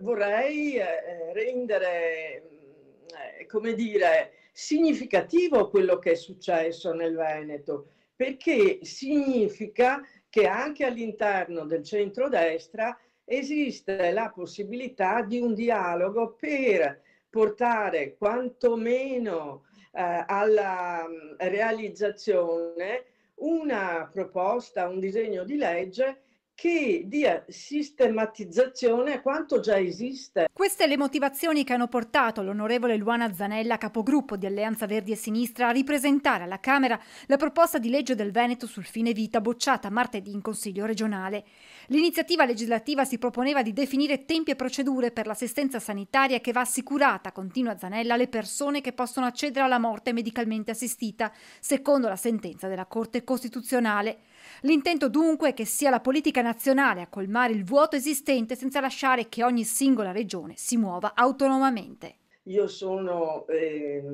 vorrei eh, eh, rendere, mm, eh, come dire, significativo quello che è successo nel Veneto, perché significa che anche all'interno del centrodestra esiste la possibilità di un dialogo per portare quantomeno eh, alla mm, realizzazione una proposta, un disegno di legge che dia sistematizzazione a quanto già esiste. Queste le motivazioni che hanno portato l'onorevole Luana Zanella, capogruppo di Alleanza Verdi e Sinistra, a ripresentare alla Camera la proposta di legge del Veneto sul fine vita bocciata martedì in Consiglio regionale. L'iniziativa legislativa si proponeva di definire tempi e procedure per l'assistenza sanitaria che va assicurata, continua Zanella, alle persone che possono accedere alla morte medicalmente assistita, secondo la sentenza della Corte Costituzionale. L'intento dunque è che sia la politica nazionale a colmare il vuoto esistente senza lasciare che ogni singola regione si muova autonomamente. Io sono eh,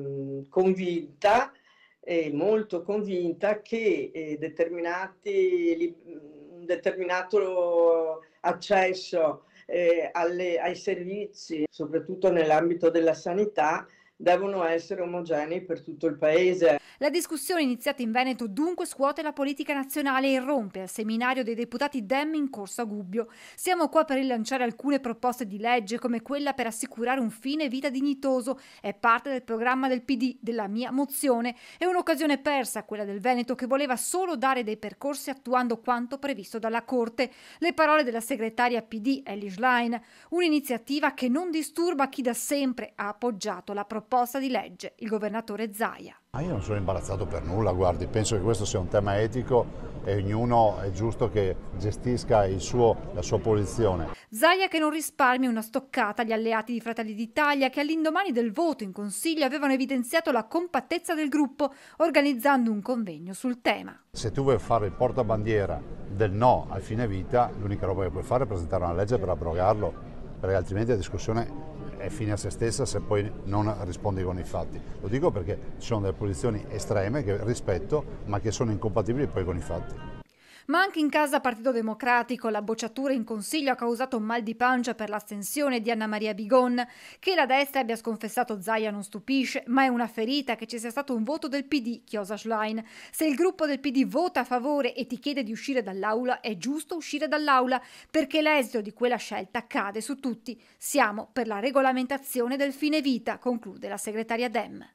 convinta, eh, molto convinta, che eh, li, un determinato accesso eh, alle, ai servizi, soprattutto nell'ambito della sanità, devono essere omogenei per tutto il paese. La discussione iniziata in Veneto dunque scuote la politica nazionale e irrompe al seminario dei deputati Dem in corso a Gubbio. Siamo qua per rilanciare alcune proposte di legge come quella per assicurare un fine vita dignitoso. È parte del programma del PD, della mia mozione. È un'occasione persa quella del Veneto che voleva solo dare dei percorsi attuando quanto previsto dalla Corte. Le parole della segretaria PD Ellie Schlein, un'iniziativa che non disturba chi da sempre ha appoggiato la proposta proposta di legge, il governatore Zaia. Ma io non sono imbarazzato per nulla, guardi, penso che questo sia un tema etico e ognuno è giusto che gestisca suo, la sua posizione. Zaia che non risparmia una stoccata agli alleati di Fratelli d'Italia che all'indomani del voto in Consiglio avevano evidenziato la compattezza del gruppo organizzando un convegno sul tema. Se tu vuoi fare il portabandiera del no al fine vita, l'unica roba che puoi fare è presentare una legge per abrogarlo, perché altrimenti la discussione è fine a se stessa se poi non rispondi con i fatti. Lo dico perché ci sono delle posizioni estreme che rispetto ma che sono incompatibili poi con i fatti. Ma anche in casa Partito Democratico la bocciatura in consiglio ha causato un mal di pancia per l'astensione di Anna Maria Bigon. Che la destra abbia sconfessato Zaia non stupisce, ma è una ferita che ci sia stato un voto del PD, chiosa Schlein. Se il gruppo del PD vota a favore e ti chiede di uscire dall'aula, è giusto uscire dall'aula, perché l'esito di quella scelta cade su tutti. Siamo per la regolamentazione del fine vita, conclude la segretaria Dem.